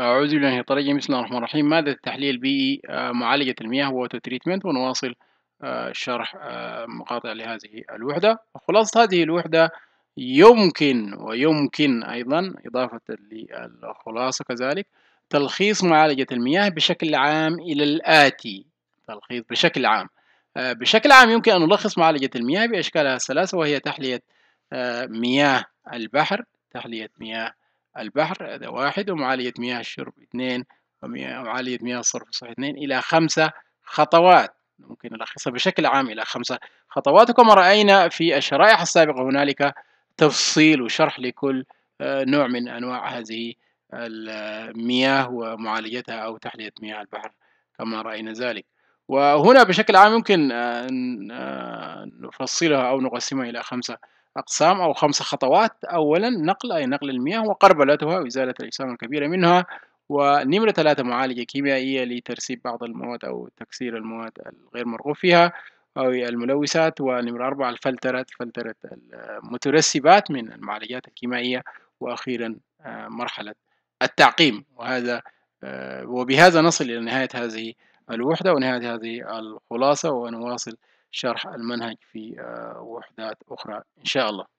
أعوذ بالله من الشيطان الرجيم بسم الله الرحمن الرحيم مادة التحليل البيئي آه، معالجة المياه ووتر تريتمنت ونواصل آه، شرح آه، مقاطع لهذه الوحدة خلاصة هذه الوحدة يمكن ويمكن أيضا إضافة للخلاصة كذلك تلخيص معالجة المياه بشكل عام إلى الآتي تلخيص بشكل عام بشكل عام يمكن أن نلخص معالجة المياه بأشكالها الثلاثة وهي تحلية مياه البحر تحلية مياه البحر هذا واحد ومعالية مياه الشرب اثنين ومعالية مياه الصرف صح اثنين إلى خمسة خطوات ممكن نلخصها بشكل عام إلى خمسة خطوات وكما رأينا في الشرائح السابقة هنالك تفصيل وشرح لكل آه، نوع من أنواع هذه المياه ومعالجتها أو تحلية مياه البحر كما رأينا ذلك وهنا بشكل عام يمكن آه، آه، نفصلها أو نقسمها إلى خمسة أقسام أو خمسه خطوات أولا نقل أي نقل المياه وقربلتها وإزالة الأجسام الكبيرة منها ونمرة ثلاثة معالجة كيميائية لترسيب بعض المواد أو تكسير المواد الغير مرغوب فيها أو الملوثات ونمرة أربعة الفلترات فلترة المترسبات من المعالجات الكيميائية وأخيرا آه، مرحلة التعقيم وهذا وبهذا نصل إلى نهاية هذه الوحدة ونهاية هذه الخلاصة ونواصل شرح المنهج في آه، وحدات أخرى إن شاء الله